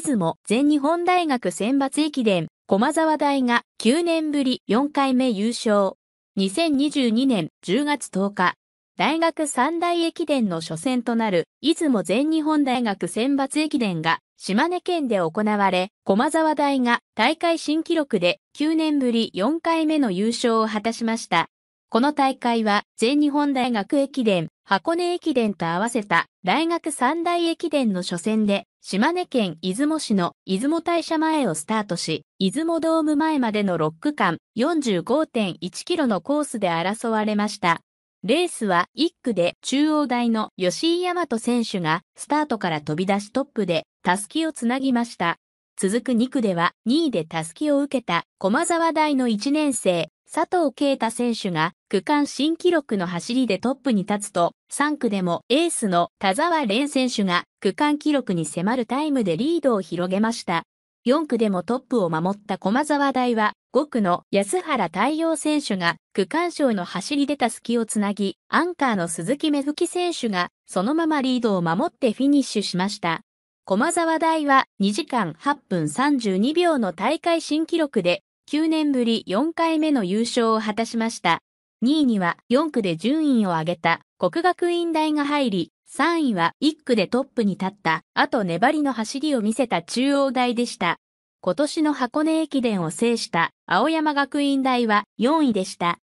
出雲全日本大学選抜駅伝、駒沢大が9年ぶり4回目優勝。2022年10月10日、大学三大駅伝の初戦となる、出雲全日本大学選抜駅伝が島根県で行われ、駒沢大が大会新記録で9年ぶり4回目の優勝を果たしました。この大会は全日本大学駅伝、箱根駅伝と合わせた大学三大駅伝の初戦で島根県出雲市の出雲大社前をスタートし、出雲ドーム前までの6区間45.1キロのコースで争われました。レースは1区で中央大の吉井大和選手がスタートから飛び出しトップでたすきをつなぎました。続く2区では2位でたすきを受けた駒沢大の1年生佐藤慶太選手が区間新記録の走りでトップに立つと、3区でもエースの田沢蓮選手が区間記録に迫るタイムでリードを広げました。4区でもトップを守った駒沢大は、5区の安原太陽選手が区間賞の走り出た隙をつなぎ、アンカーの鈴木芽吹選手がそのままリードを守ってフィニッシュしました。駒沢大は2時間8分32秒の大会新記録で9年ぶり4回目の優勝を果たしました。2位には4区で順位を上げた国学院大が入り、3位は1区でトップに立った、あと粘りの走りを見せた中央大でした。今年の箱根駅伝を制した青山学院大は4位でした。